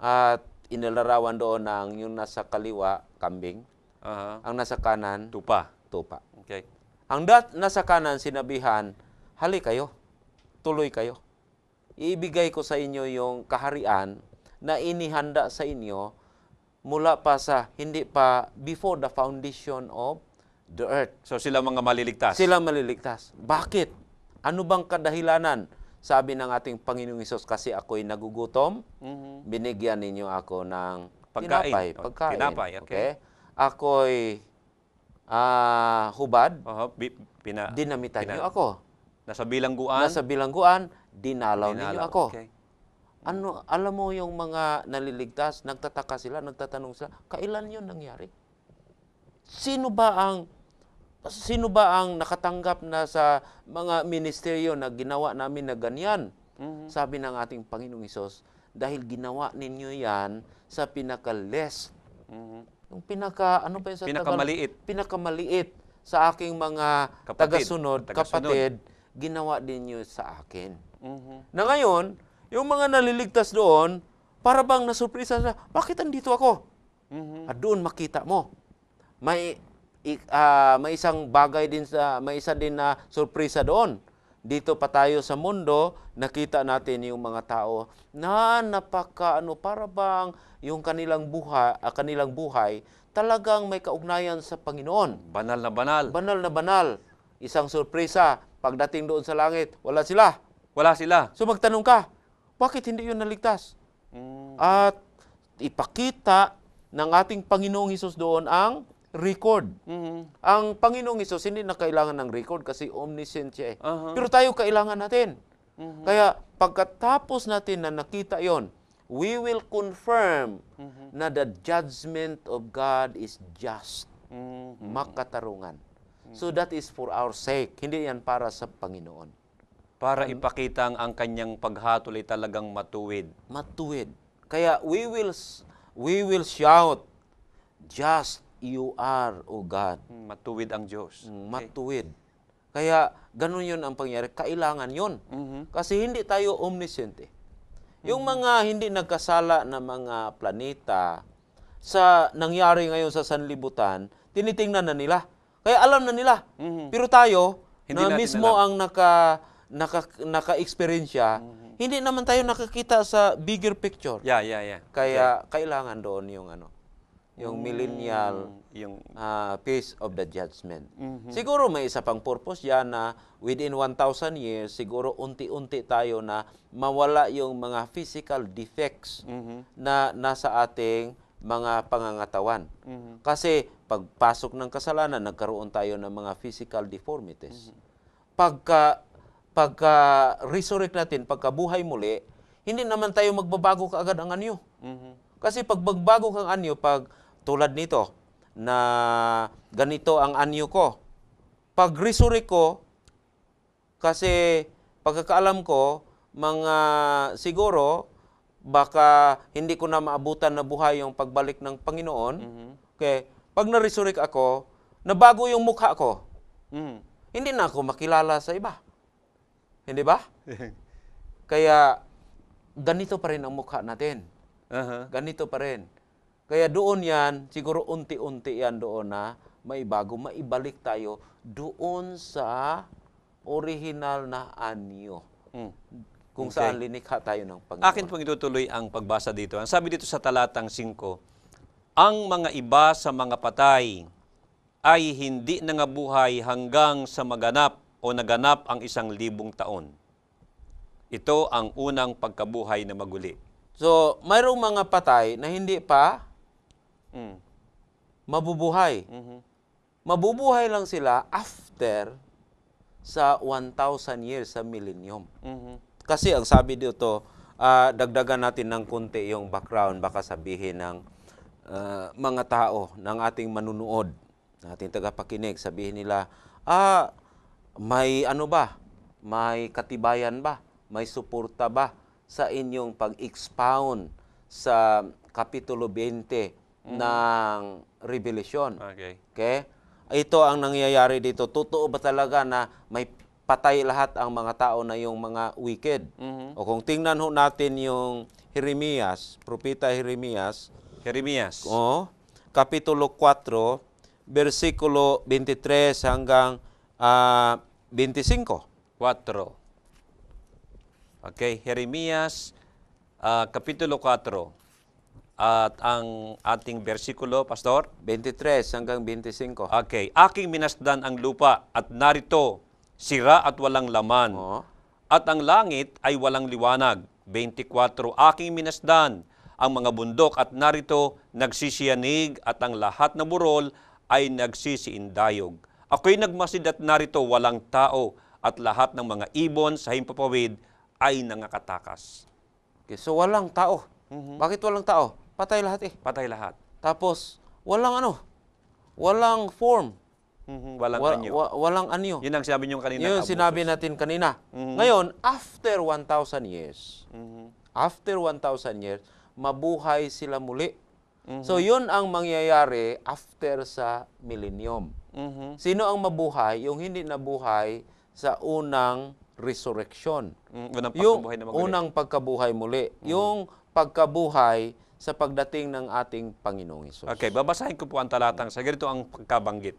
At inilarawan doon ang yung nasa kaliwa, kambing. Uh-huh. Ang nasa kanan, tupa. Tupa. Okay. Ang dat nasa kanan sinabihan, hali kayo. Tuloy kayo. Iibigay ko sa inyo yung kaharian na inihanda sa inyo mula pa sa hindi pa before the foundation of the earth. So sila mga maliligtas. Sila maliligtas. Bakit? Ano bang kadahilanan? Sabi ng ating Panginoong Isos, kasi ako'y nagugutom, mm-hmm. binigyan ninyo ako ng pagkain. Tinapay. Oh, pagkain. Tinapay, okay. okay? Ako'y uh, hubad, uh-huh. Pina, dinamitan pina, niyo ako. Nasa bilangguan? Nasa bilangguan, dinalaw, dinalaw. ninyo ako. Okay. Ano, alam mo yung mga naliligtas, nagtataka sila, nagtatanong sila, kailan yun nangyari? Sino ba ang Sino ba ang nakatanggap na sa mga ministeryo na ginawa namin na ganyan? Mm-hmm. Sabi ng ating Panginoong Isos, dahil ginawa ninyo yan sa pinaka-less. Mm-hmm. Yung pinaka, ano pa yung sa Pinakamaliit. Tagal, pinakamaliit sa aking mga kapatid, tagasunod, tagasunod, kapatid, ginawa din nyo sa akin. Mm-hmm. Na ngayon, yung mga naliligtas doon, para bang nasurpresa na, bakit andito ako? Mm-hmm. At doon makita mo, may uh, may isang bagay din sa may isa din na surpresa doon. Dito pa tayo sa mundo, nakita natin yung mga tao na napaka ano para bang yung kanilang buhay, uh, ah, kanilang buhay talagang may kaugnayan sa Panginoon. Banal na banal. Banal na banal. Isang surpresa pagdating doon sa langit, wala sila. Wala sila. So magtanong ka, bakit hindi yun naligtas? Mm. At ipakita ng ating Panginoong Hesus doon ang record. Mm-hmm. Ang Panginoong Isus hindi na kailangan ng record kasi omniscient siya eh. Uh-huh. Pero tayo kailangan natin. Mm-hmm. Kaya pagkatapos natin na nakita yon, we will confirm mm-hmm. na the judgment of God is just. Mm-hmm. Makatarungan. Mm-hmm. So that is for our sake. Hindi yan para sa Panginoon. Para um, ipakita ang kanyang paghatol ay talagang matuwid. Matuwid. Kaya we will we will shout just You are, O God. Hmm, matuwid ang Diyos. Hmm, matuwid. Kaya ganun yun ang pangyari. Kailangan yun. Mm-hmm. Kasi hindi tayo omniscient. Eh. Mm-hmm. Yung mm-hmm. mga hindi nagkasala na mga planeta sa nangyari ngayon sa sanlibutan, tinitingnan na nila. Kaya alam na nila. Mm-hmm. Pero tayo, hindi na mismo alam. ang naka, naka, naka-experience mm-hmm hindi naman tayo nakakita sa bigger picture. Yeah, yeah, yeah. Kaya yeah. kailangan doon yung ano yung millennial mm, yung uh, ah, phase of the judgment. Mm-hmm. Siguro may isa pang purpose yan na within 1,000 years, siguro unti-unti tayo na mawala yung mga physical defects mm-hmm. na nasa ating mga pangangatawan. Mm-hmm. Kasi pagpasok ng kasalanan, nagkaroon tayo ng mga physical deformities. Mm-hmm. Pagka, pagka resurrect natin, pagka buhay muli, hindi naman tayo magbabago kaagad ang anyo. Mm-hmm. Kasi pag magbago kang anyo, pag tulad nito, na ganito ang anyo ko. Pag risuri ko, kasi pagkakaalam ko, mga siguro, baka hindi ko na maabutan na buhay yung pagbalik ng Panginoon. Mm-hmm. Okay, pag narisurik ako, nabago yung mukha ko. Mm-hmm. Hindi na ako makilala sa iba. Hindi ba? Kaya, ganito pa rin ang mukha natin. Uh-huh. Ganito pa rin. Kaya doon yan, siguro unti-unti yan doon na maibago, maibalik tayo doon sa original na anyo. Mm. Kung okay. saan linikha tayo ng Panginoon. Akin pong itutuloy ang pagbasa dito. Ang sabi dito sa talatang 5, Ang mga iba sa mga patay ay hindi na nangabuhay hanggang sa maganap o naganap ang isang libong taon. Ito ang unang pagkabuhay na maguli. So, mayroong mga patay na hindi pa mabubuhay. Mm-hmm. Mabubuhay lang sila after sa 1,000 years, sa millennium. Mm-hmm. Kasi ang sabi dito, uh, dagdagan natin ng konti yung background, baka sabihin ng uh, mga tao, ng ating manunood, ating tagapakinig, sabihin nila, ah, may ano ba? May katibayan ba? May suporta ba sa inyong pag-expound sa Kapitulo 20 mm-hmm. ng revelation. Okay. okay? Ito ang nangyayari dito. Totoo ba talaga na may patay lahat ang mga tao na yung mga wicked? Mm-hmm. O kung tingnan ho natin yung Jeremias, propeta Jeremias. Jeremias. O, kapitulo 4, versikulo 23 hanggang uh, 25. 4. Okay, Jeremias uh, kapitulo 4. At ang ating versikulo, Pastor? 23 hanggang 25. Okay. Aking minasdan ang lupa at narito, sira at walang laman. Oo. At ang langit ay walang liwanag. 24. Aking minasdan ang mga bundok at narito, nagsisiyanig at ang lahat na burol ay nagsisiindayog. Ako'y nagmasid at narito walang tao at lahat ng mga ibon sa himpapawid ay nangakatakas. Okay, so walang tao. Mm-hmm. Bakit walang tao? Patay lahat eh. Patay lahat. Tapos, walang ano, walang form. Mm-hmm, walang wa- anyo. Wa- walang anyo. Yun ang sinabi niyo kanina. Yun sinabi natin kanina. Mm-hmm. Ngayon, after 1,000 years, mm-hmm. after 1,000 years, mabuhay sila muli. Mm-hmm. So, yun ang mangyayari after sa millennium. Mm-hmm. Sino ang mabuhay? Yung hindi nabuhay sa unang resurrection. Mm, unang pagkabuhay na magaling. Unang pagkabuhay muli. Mm-hmm. Yung pagkabuhay sa pagdating ng ating Panginoong Isus. Okay, babasahin ko po ang talatang sa ganito ang pagkabanggit.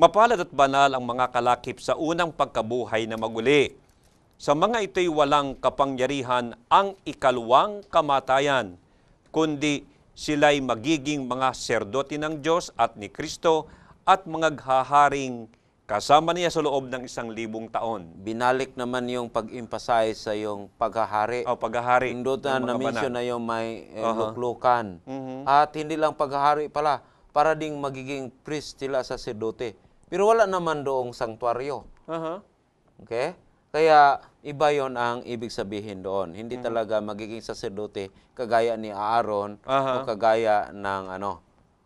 Mapalad at banal ang mga kalakip sa unang pagkabuhay na maguli. Sa mga ito'y walang kapangyarihan ang ikalawang kamatayan, kundi sila'y magiging mga serdote ng Diyos at ni Kristo at mga haharing Kasama niya sa loob ng isang libong taon. Binalik naman yung pag-emphasize sa yung paghahari. oh, paghahari. Hindi na na-mention na yung may eh, uh-huh. luklukan. Uh-huh. At hindi lang paghahari pala, para ding magiging priest sila sa sedote. Pero wala naman doong sanktuaryo. Uh-huh. Okay? Kaya iba yon ang ibig sabihin doon. Hindi uh-huh. talaga magiging sasedote kagaya ni Aaron uh-huh. o kagaya ng ano,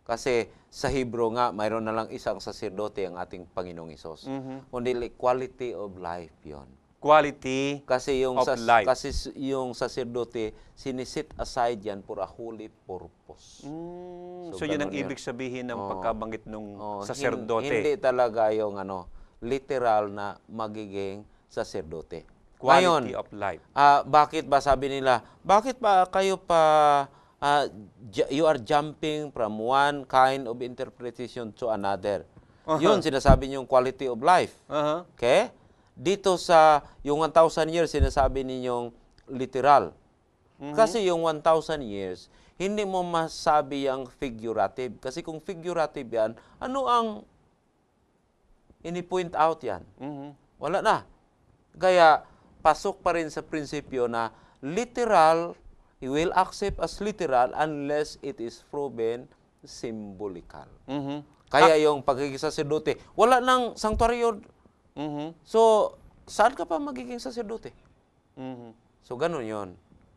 kasi sa Hebrew nga, mayroon na lang isang saserdote ang ating Panginoong Isos. Mm-hmm. Kundi quality of life yon Quality kasi yung of life. Kasi yung saserdote, sinisit aside yan for a holy purpose. Mm, so, so yun ang yun. ibig sabihin ng oh, pagkabanggit ng oh, saserdote. Hindi, hindi talaga yung ano, literal na magiging saserdote. Quality Ngayon, of life. Uh, bakit ba sabi nila, bakit ba kayo pa uh, you are jumping from one kind of interpretation to another. Uh-huh. Yun, sinasabi niyo yung quality of life. Uh-huh. Okay? Dito sa yung 1,000 years, sinasabi ninyong literal. Mm-hmm. Kasi yung 1,000 years, hindi mo masabi ang figurative. Kasi kung figurative yan, ano ang ini-point out yan? Mm-hmm. Wala na. Kaya, pasok pa rin sa prinsipyo na literal he will accept as literal unless it is proven symbolical. Mm-hmm. Kaya ah. yung pagiging saserdote, wala nang sanctuary. Mm-hmm. So, saan ka pa magiging saserdote? Mm-hmm. So, ganun yon.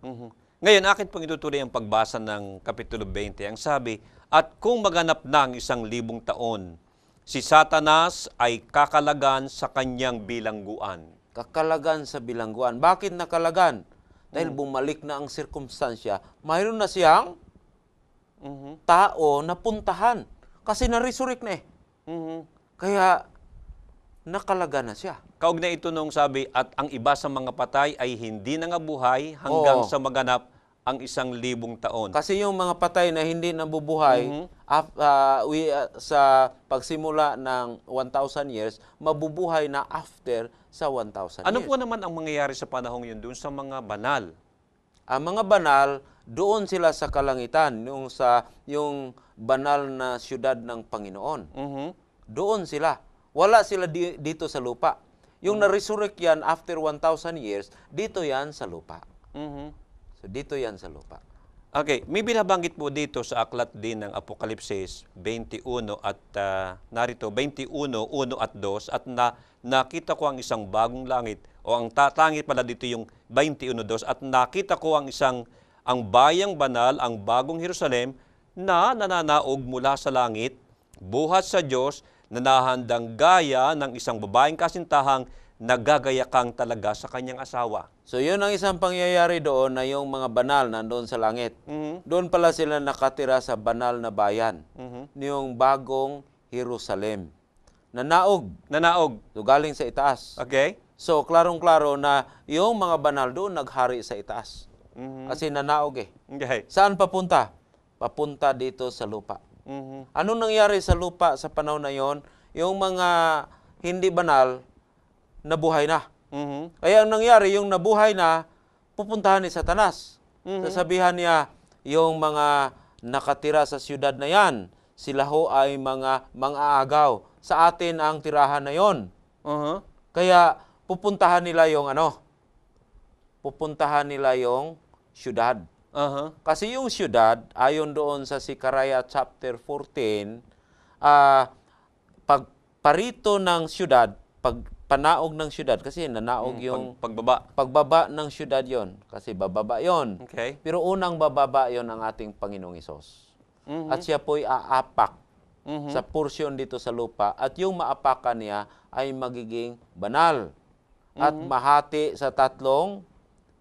Mm-hmm. Ngayon, akin pong itutuloy ang pagbasa ng Kapitulo 20. Ang sabi, At kung maganap na ang isang libong taon, si Satanas ay kakalagan sa kanyang bilangguan. Kakalagan sa bilangguan. Bakit nakalagan? Dahil mm. bumalik na ang sirkumstansya, mayroon na siyang mm tao na puntahan. Kasi na-resurrect na eh. mm Kaya nakalaga na siya. Kaugnay ito nung sabi, at ang iba sa mga patay ay hindi na nangabuhay hanggang Oo. sa maganap ang isang libong taon. Kasi yung mga patay na hindi nabubuhay mm-hmm. uh, we, uh, sa pagsimula ng 1,000 years, mabubuhay na after sa 1,000 ano years. Ano po naman ang mangyayari sa panahong yun doon sa mga banal? Ang mga banal, doon sila sa kalangitan, yung sa yung banal na siyudad ng Panginoon. Mm-hmm. Doon sila. Wala sila di, dito sa lupa. Yung mm-hmm. na-resurrect yan after 1,000 years, dito yan sa lupa. Mm-hmm. So dito yan sa lupa. Okay, may binabanggit po dito sa aklat din ng Apokalipsis 21 at uh, narito 21, 1 at 2 at na, nakita ko ang isang bagong langit o ang tatangit pala dito yung 21, 2 at nakita ko ang isang ang bayang banal, ang bagong Jerusalem na nananaog mula sa langit, buhat sa Diyos, nanahandang gaya ng isang babaeng kasintahang nagagaya kang talaga sa kanyang asawa. So yun ang isang pangyayari doon na yung mga banal nandoon sa langit. Mm-hmm. Doon pala sila nakatira sa banal na bayan, mm-hmm. yung bagong Jerusalem. Nanaog. Nanaog. So galing sa itaas. Okay. So klarong-klaro na yung mga banal doon naghari sa itaas. Mm-hmm. Kasi nanaog eh. Okay. Saan papunta? Papunta dito sa lupa. Mm-hmm. Anong nangyari sa lupa sa panahon na yon? Yung mga hindi banal, nabuhay na. Mm-hmm. Kaya ang nangyari, yung nabuhay na, pupuntahan ni Satanas. Mm-hmm. Sasabihan niya, yung mga nakatira sa siyudad na yan, sila ho ay mga mang-aagaw. Sa atin ang tirahan na yon. Uh-huh. Kaya pupuntahan nila yung ano, pupuntahan nila yung siyudad. Uh-huh. Kasi yung siyudad, ayon doon sa Sikaraya chapter 14, uh, ah, pagparito ng siyudad, pag panaog ng syudad kasi nanaog mm, yung pag, pagbaba pagbaba ng syudad yon kasi bababa yon okay. pero unang bababa yon ang ating Panginoong Isos mm-hmm. at siya po'y aapak mm-hmm. sa porsyon dito sa lupa at yung maapakan niya ay magiging banal mm-hmm. at mahati sa tatlong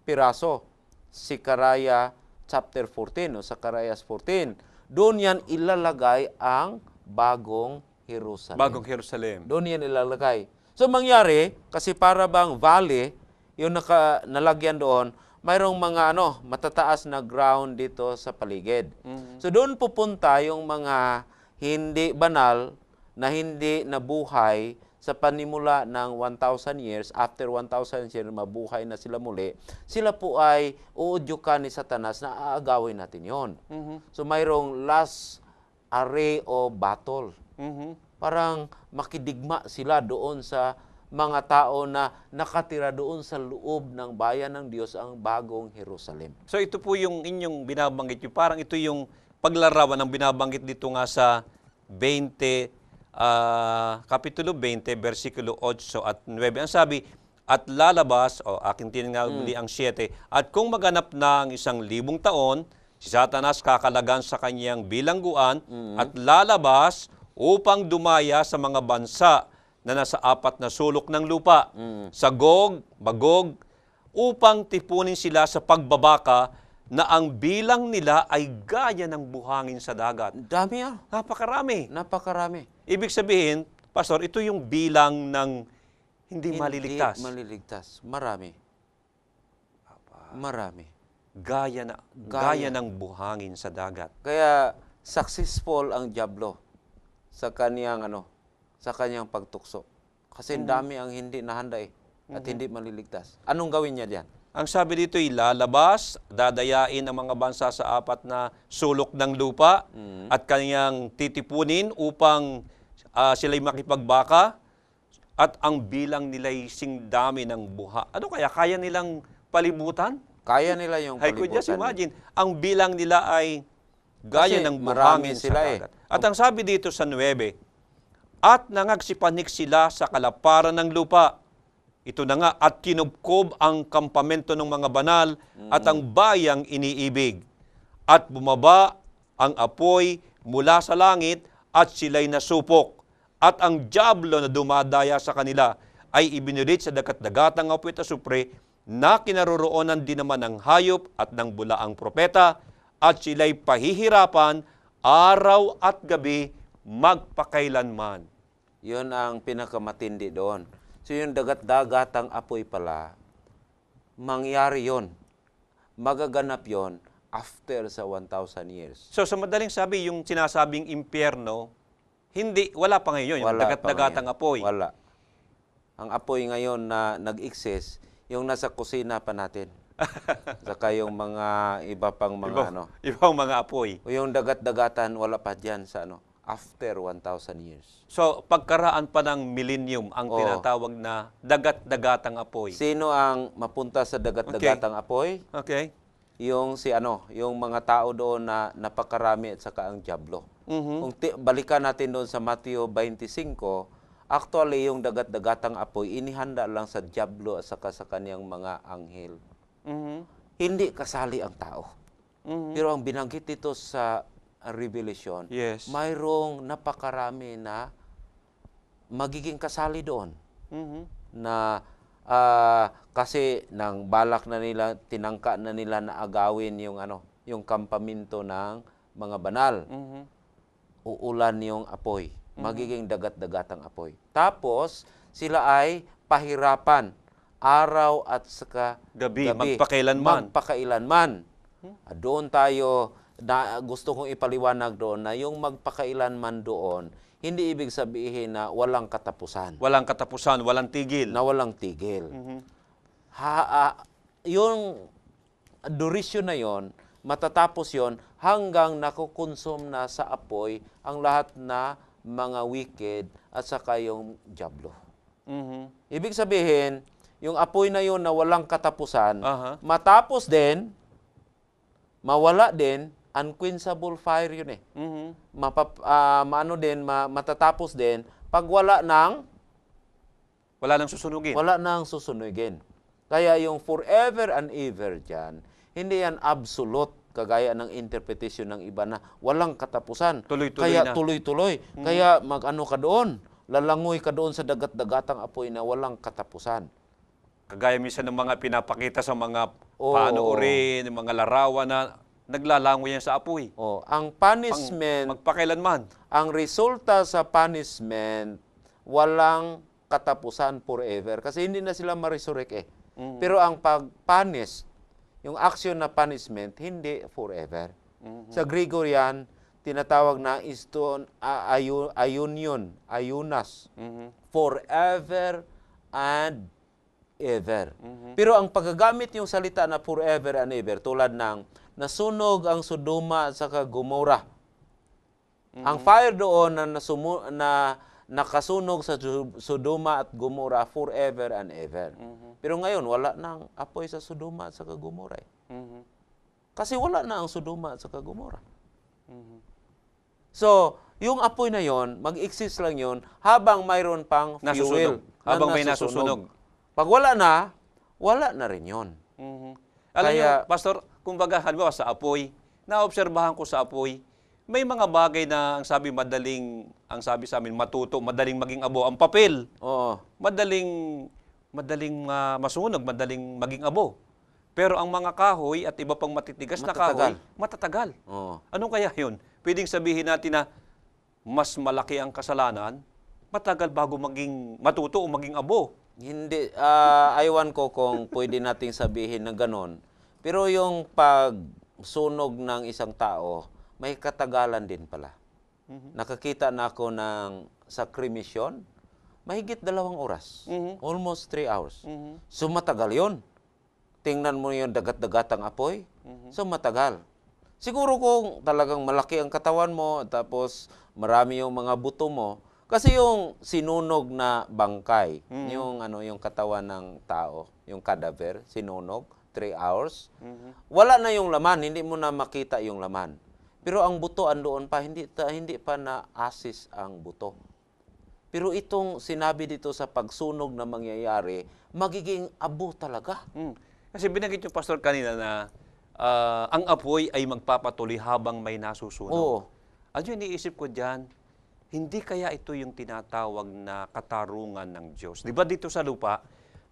piraso si Karaya chapter 14 o sa Karayas 14 doon yan ilalagay ang bagong Jerusalem. Bagong Jerusalem. Doon yan ilalagay. So mangyari, kasi para bang valley, yung naka, nalagyan doon, mayroong mga ano, matataas na ground dito sa paligid. Mm-hmm. So doon pupunta yung mga hindi banal na hindi nabuhay sa panimula ng 1,000 years, after 1,000 years, mabuhay na sila muli, sila po ay uudyukan ni Satanas na aagawin natin yon. Mm-hmm. So mayroong last array of battle. Mm-hmm parang makidigma sila doon sa mga tao na nakatira doon sa loob ng bayan ng Diyos ang bagong Jerusalem. So ito po yung inyong binabanggit nyo. Parang ito yung paglarawan ng binabanggit dito nga sa 20, uh, ah, Kapitulo 20, versikulo 8 at 9. Ang sabi, at lalabas, o akin tinangal hmm. muli ang 7, at kung maganap na ang isang libong taon, si Satanas kakalagan sa kanyang bilangguan hmm at lalabas upang dumaya sa mga bansa na nasa apat na sulok ng lupa, mm. sa Gog, Magog, upang tipunin sila sa pagbabaka na ang bilang nila ay gaya ng buhangin sa dagat. Dami ah. Napakarami. Napakarami. Ibig sabihin, Pastor, ito yung bilang ng hindi, hindi maliligtas. maliligtas. Marami. Papa. Marami. Gaya, na, gaya. gaya ng buhangin sa dagat. Kaya successful ang Diablo sa kaniyang ano, sa kaniyang pagtukso. Kasi mm-hmm. dami ang hindi nahanda eh, at mm-hmm. hindi maliligtas. Anong gawin niya diyan? Ang sabi dito, ilalabas, dadayain ang mga bansa sa apat na sulok ng lupa mm-hmm. at kaniyang titipunin upang uh, sila'y makipagbaka at ang bilang nila'y singdami ng buha. Ano kaya? Kaya nilang palibutan? Kaya nila yung palibutan. I could just imagine, ang bilang nila ay Gaya Kasi ng marami sila eh. At ang sabi dito sa 9, at nangagsipanik sila sa kalaparan ng lupa. Ito na nga, at kinubkob ang kampamento ng mga banal mm. at ang mm. bayang iniibig. At bumaba ang apoy mula sa langit at sila'y nasupok. At ang jablo na dumadaya sa kanila ay ibinulit sa dagat ng apoy at supre na kinaroroonan din naman ng hayop at ng bulaang propeta at sila'y pahihirapan araw at gabi magpakailanman. Yun ang pinakamatindi doon. So yung dagat-dagat ang apoy pala, mangyari yon magaganap yon after sa 1,000 years. So sa madaling sabi, yung sinasabing impyerno, hindi, wala pa ngayon yung dagat-dagatang apoy. Wala. Ang apoy ngayon na nag-exist, yung nasa kusina pa natin. Saka yung mga iba pang mga iba, ano. Ibang mga apoy. Yung dagat-dagatan, wala pa dyan sa ano, after 1,000 years. So, pagkaraan pa ng millennium ang Oo. tinatawag na dagat-dagatang apoy. Sino ang mapunta sa dagat-dagatang apoy? Okay. Yung si ano, yung mga tao doon na napakarami at saka ang jablo. Mhm. Kung ti- balikan natin doon sa Matthew 25, actually yung dagat-dagatang apoy, inihanda lang sa Diablo at saka sa kanyang mga anghel. Mm-hmm. Hindi kasali ang tao. Mm-hmm. Pero ang binanggit dito sa Revelation, yes. mayroong napakarami na magiging kasali doon. Mm-hmm. Na uh, kasi nang balak na nila, tinangka na nila na agawin yung ano, yung kampaminto ng mga banal. Mm-hmm. Uulan yung apoy. Mm-hmm. Magiging dagat-dagat ang apoy. Tapos, sila ay pahirapan araw at saka gabi, gabi magpakailanman. Magpakailanman. Ah, doon tayo, na, gusto kong ipaliwanag doon na yung magpakailanman doon, hindi ibig sabihin na walang katapusan. Walang katapusan, walang tigil. Na walang tigil. Mm-hmm. Ha, uh, yung duration na yon, matatapos yon hanggang nakukonsume na sa apoy ang lahat na mga wicked at saka yung jablo. Mm-hmm. Ibig sabihin, yung apoy na yun na walang katapusan, uh-huh. matapos din, mawala din, unquenchable fire yun eh. Mm-hmm. Mapap, uh, maano din, ma, matatapos din, pag wala nang, Wala nang susunugin. Wala nang susunugin. Kaya yung forever and ever dyan, hindi yan absolute kagaya ng interpretation ng iba na walang katapusan. Tuloy-tuloy Kaya na. tuloy-tuloy. Mm-hmm. Kaya mag-ano ka doon, lalangoy ka doon sa dagat-dagatang apoy na walang katapusan. Kagaya minsan ng mga pinapakita sa mga Oo. panoorin, ng mga larawan na naglalangoy yan sa apoy. Oh, ang punishment, Magpakailanman. ang resulta sa punishment, walang katapusan forever kasi hindi na sila ma-resurrect eh. Mm. Pero ang pag-punish, yung action na punishment, hindi forever. Mhm. Sa Gregorian, tinatawag na iston a- ayun, ayunion, ayunas, Mhm. forever and ever. Mm-hmm. Pero ang paggamit yung salita na forever and ever, tulad ng nasunog ang Sodoma sa saka Gomorrah. Mm-hmm. Ang fire doon na, nasumu- na nakasunog sa Sodoma at Gomorrah forever and ever. Mm-hmm. Pero ngayon, wala nang apoy sa Sodoma at sa Gomorrah. Eh. Mm-hmm. Kasi wala na ang Sodoma at sa Gomorrah. Mm-hmm. So, yung apoy na yon, mag-exist lang yon habang mayroon pang nasusunog. Habang na may nasusunog. Pag wala na, wala na rin yun. Mm-hmm. Alam Kaya, nyo, Pastor, kumbaga, halimbawa sa apoy, naobserbahan ko sa apoy, may mga bagay na ang sabi madaling, ang sabi sa amin, matuto, madaling maging abo ang papel. Oo. Madaling, madaling uh, masunog, madaling maging abo. Pero ang mga kahoy at iba pang matitigas matatagal. na kahoy, matatagal. Oo. Anong kaya yun? Pwedeng sabihin natin na mas malaki ang kasalanan, matagal bago maging matuto o maging abo. Hindi, uh, ah, aywan ko kung pwede nating sabihin na ganon. Pero yung pagsunog ng isang tao, may katagalan din pala. Mm-hmm. Nakakita na ako ng sakrimisyon, mahigit dalawang oras. Mm-hmm. Almost three hours. Mm-hmm. So matagal yun. Tingnan mo yung dagat-dagat ang apoy. Mm-hmm. So matagal. Siguro kung talagang malaki ang katawan mo, tapos marami yung mga buto mo, kasi yung sinunog na bangkay, mm-hmm. yung ano yung katawan ng tao, yung cadaver, sinunog, 3 hours. Mm-hmm. Wala na yung laman, hindi mo na makita yung laman. Pero ang buto andoon pa, hindi, ta, hindi pa na-assist ang buto. Pero itong sinabi dito sa pagsunog na mangyayari, magiging abo talaga. Mm. Kasi binagit yung pastor kanina na uh, ang apoy ay magpapatuloy habang may nasusunog. Oo. Ano yung iniisip ko dyan? Hindi kaya ito yung tinatawag na katarungan ng Diyos. Di ba dito sa lupa,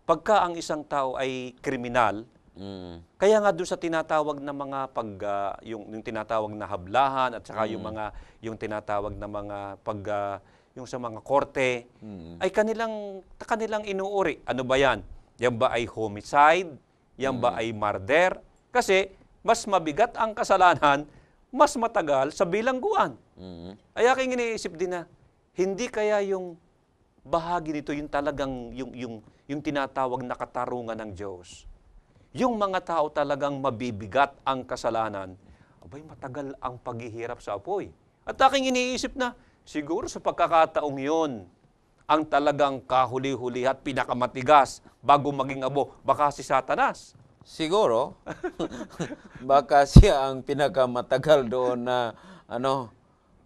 pagka ang isang tao ay kriminal, mm. kaya nga doon sa tinatawag na mga pag uh, yung, yung tinatawag na hablahan at saka mm. yung mga yung tinatawag na mga pag uh, yung sa mga korte mm. ay kanilang kanilang inuuri. Ano ba 'yan? Yan ba ay homicide? Yan mm. ba ay murder? Kasi mas mabigat ang kasalanan mas matagal sa bilangguan. Mm-hmm. Kaya kaya iniisip din na, hindi kaya yung bahagi nito yung talagang yung, yung, yung tinatawag na katarungan ng Diyos. Yung mga tao talagang mabibigat ang kasalanan, abay matagal ang paghihirap sa apoy. At aking iniisip na, siguro sa pagkakataong yon, ang talagang kahuli-huli at pinakamatigas bago maging abo, baka si Satanas. Siguro, baka siya ang pinakamatagal doon na ano,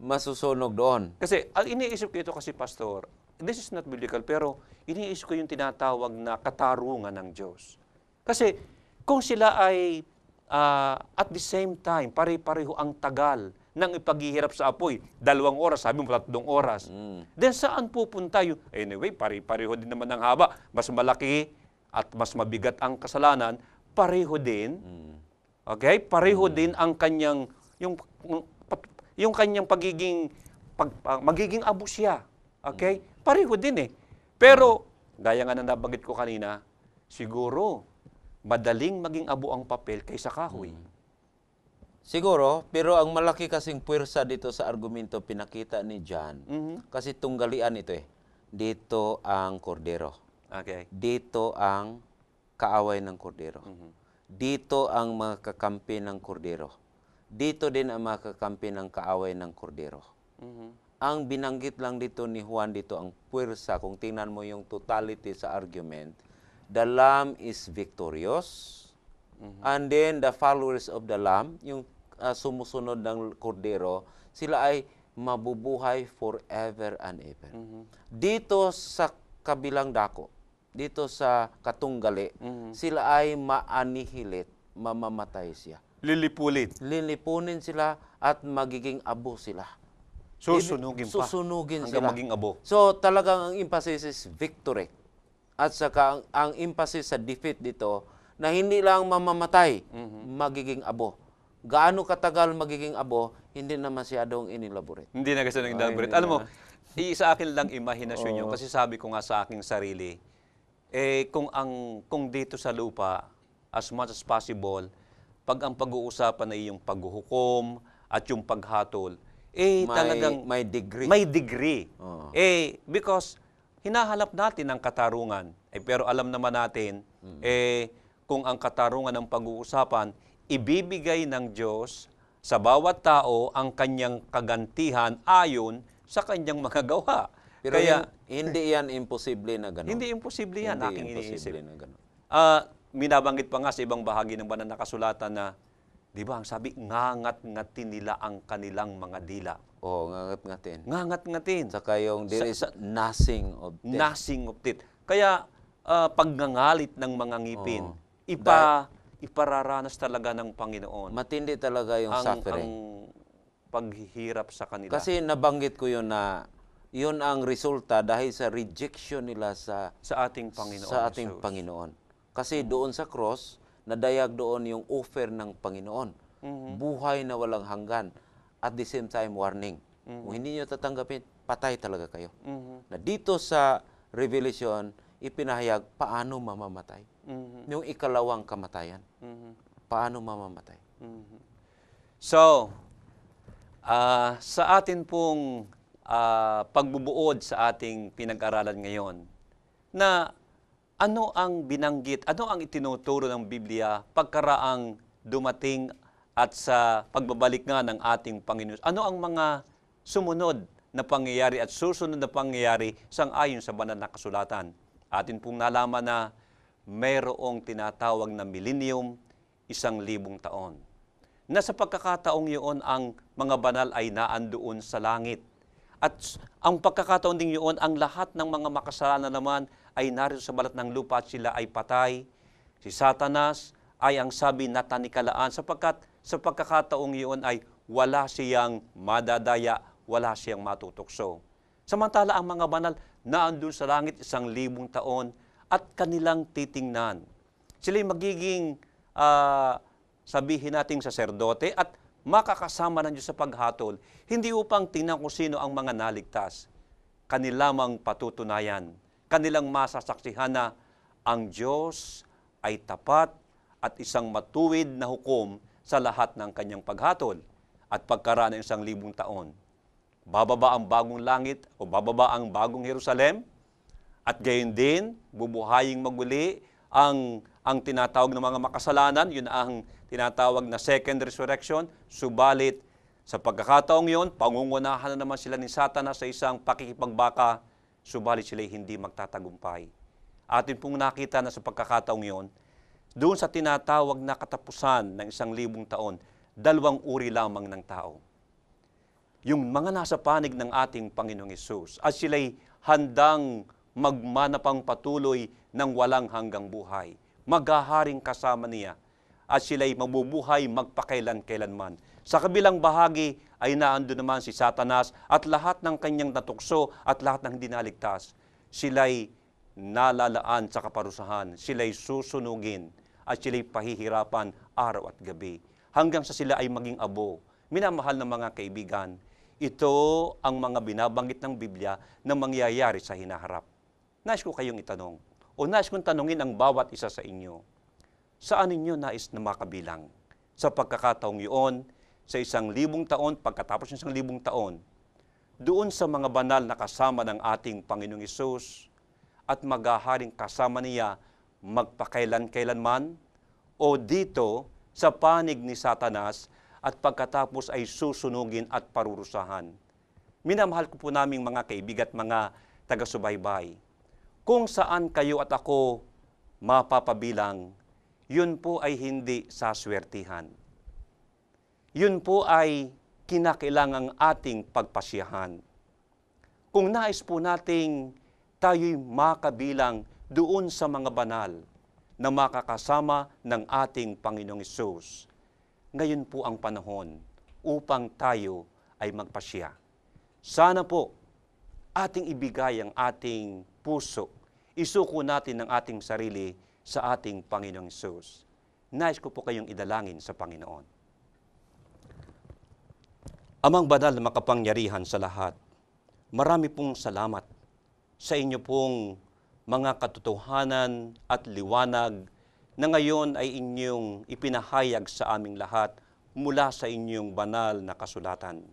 masusunog doon. Kasi ang iniisip ko ito kasi, Pastor, this is not biblical, pero iniisip ko yung tinatawag na katarungan ng Diyos. Kasi kung sila ay uh, at the same time, pare-pareho ang tagal ng ipaghihirap sa apoy, dalawang oras, sabi mo tatlong oras, mm. then saan pupunta yun? Anyway, pare-pareho din naman ang haba. Mas malaki at mas mabigat ang kasalanan pareho din. Mm. Okay? Pareho mm. din ang kanyang yung yung kanyang pagiging pag, uh, magiging abo siya. Okay? Mm. Pareho din eh. Pero gaya nga na nabanggit ko kanina, siguro madaling maging abo ang papel kaysa kahoy. Siguro, pero ang malaki kasing puwersa dito sa argumento pinakita ni John, Mhm. kasi tunggalian ito eh. Dito ang kordero. Okay. Dito ang kaaway ng kordero. Mm-hmm. Dito ang mga kakampi ng kordero. Dito din ang mga kakampi ng kaaway ng kordero. Mm-hmm. Ang binanggit lang dito ni Juan dito ang puwersa. Kung tingnan mo yung totality sa argument, the lamb is victorious. Mm-hmm. And then the followers of the lamb, yung uh, sumusunod ng kordero, sila ay mabubuhay forever and ever. Mm-hmm. Dito sa kabilang dako, dito sa Katunggali, mm-hmm. sila ay maanihilit, mamamatay siya. Lilipulit. Lilipunin sila at magiging abo sila. Susunugin pa. Susunugin hanggang sila. maging abo. So talagang ang emphasis is victory. At saka ang, ang emphasis sa defeat dito na hindi lang mamamatay, mm-hmm. magiging abo gaano katagal magiging abo, hindi na masyadong inelaborate. Hindi na kasi nang Alam mo, sa akin lang imahinasyon oh. yun kasi sabi ko nga sa aking sarili, eh kung ang kung dito sa lupa as much as possible pag ang pag-uusapan ay yung paghuhukom at yung paghatol eh may, talagang may degree may degree oh. eh because hinahalap natin ang katarungan eh pero alam naman natin mm-hmm. eh kung ang katarungan ng pag-uusapan ibibigay ng Diyos sa bawat tao ang kanyang kagantihan ayon sa kanyang mga gawa. Pero Kaya, hindi yan imposible na gano'n. Hindi imposible yan, Hindi aking iniisip. na gano'n. Uh, ah, minabanggit pa nga sa ibang bahagi ng banal na kasulatan na, di ba, ang sabi, ngangat-ngatin nila ang kanilang mga dila. Oo, oh, ngangat-ngatin. Ngangat-ngatin. Saka yung there is nothing of it. Nothing of it. Kaya, uh, paggangalit ng mga ngipin, oh. ipa, Dahil, ipararanas talaga ng Panginoon. Matindi talaga yung ang, suffering. Ang paghihirap sa kanila. Kasi nabanggit ko yun na iyon ang resulta dahil sa rejection nila sa sa ating Panginoon. Sa ating Jesus. Panginoon. Kasi mm doon sa cross, nadayag doon yung offer ng Panginoon. Mm-hmm. Buhay na walang hanggan. At the same time, warning. Mm-hmm. Kung hindi nyo tatanggapin, patay talaga kayo. Mm-hmm. Na dito sa Revelation, ipinahayag paano mamamatay. Mm-hmm. Yung ikalawang kamatayan. Mm-hmm. Paano mamamatay. Mm-hmm. So, uh, sa atin pong uh, pagbubuod sa ating pinag-aralan ngayon na ano ang binanggit, ano ang itinuturo ng Biblia pagkaraang dumating at sa pagbabalik nga ng ating Panginoon. Ano ang mga sumunod na pangyayari at susunod na pangyayari sangayon sa banal na kasulatan? Atin pong nalaman na mayroong tinatawag na millennium, isang libong taon. Na sa pagkakataong iyon ang mga banal ay naandoon sa langit at ang pagkakataon ding yun, ang lahat ng mga makasalanan naman ay narito sa balat ng lupa at sila ay patay. Si Satanas ay ang sabi na tanikalaan sapagkat sa pagkakataong yun ay wala siyang madadaya, wala siyang matutokso. Samantala ang mga banal na andun sa langit isang libong taon at kanilang titingnan. Sila'y magiging uh, sabihin nating saserdote at makakasama ng Diyos sa paghatol, hindi upang tingnan kung sino ang mga naligtas. Kanilamang patutunayan, kanilang masasaksihan na ang Diyos ay tapat at isang matuwid na hukom sa lahat ng kanyang paghatol at pagkaraan ng isang libong taon. Bababa ang bagong langit o bababa ang bagong Jerusalem at gayon din bubuhaying maguli ang ang tinatawag ng mga makasalanan, yun ang tinatawag na second resurrection, subalit sa pagkakataong yon, pangungunahan na naman sila ni Satanas sa isang pakikipagbaka, subalit sila hindi magtatagumpay. Atin pong nakita na sa pagkakataong yon, doon sa tinatawag na katapusan ng isang libong taon, dalawang uri lamang ng tao. Yung mga nasa panig ng ating Panginoong Yesus at sila'y handang magmana pang patuloy ng walang hanggang buhay maghaharing kasama niya at sila'y mabubuhay magpakailan-kailanman. Sa kabilang bahagi ay naando naman si Satanas at lahat ng kanyang natukso at lahat ng dinaligtas. Sila'y nalalaan sa kaparusahan, sila'y susunugin at sila'y pahihirapan araw at gabi hanggang sa sila ay maging abo. Minamahal ng mga kaibigan, ito ang mga binabanggit ng Biblia na mangyayari sa hinaharap. Nais ko kayong itanong, o nais kong tanungin ang bawat isa sa inyo, saan ninyo nais na makabilang? Sa pagkakataong iyon, sa isang libong taon, pagkatapos ng isang libong taon, doon sa mga banal na kasama ng ating Panginoong Isus at maghaharing kasama niya magpakailan-kailanman o dito sa panig ni Satanas at pagkatapos ay susunugin at parurusahan. Minamahal ko po naming mga kaibigat, mga taga-subaybay kung saan kayo at ako mapapabilang, yun po ay hindi sa swertihan. Yun po ay kinakailangang ating pagpasyahan. Kung nais po nating tayo'y makabilang doon sa mga banal na makakasama ng ating Panginoong Isus, ngayon po ang panahon upang tayo ay magpasya. Sana po ating ibigay ang ating puso, isuko natin ang ating sarili sa ating Panginoong Isus. Nais ko po kayong idalangin sa Panginoon. Amang banal na makapangyarihan sa lahat, marami pong salamat sa inyo pong mga katotohanan at liwanag na ngayon ay inyong ipinahayag sa aming lahat mula sa inyong banal na kasulatan.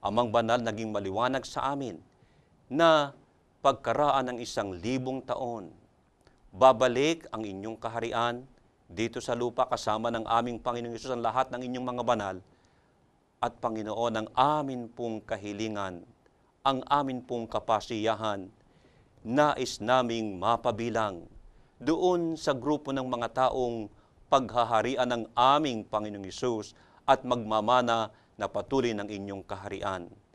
Amang banal naging maliwanag sa amin na pagkaraan ng isang libong taon, babalik ang inyong kaharian dito sa lupa kasama ng aming Panginoong Yesus ang lahat ng inyong mga banal at Panginoon ang amin pong kahilingan, ang amin pong kapasiyahan, nais naming mapabilang doon sa grupo ng mga taong paghaharian ng aming Panginoong Yesus at magmamana na patuloy ng inyong kaharian.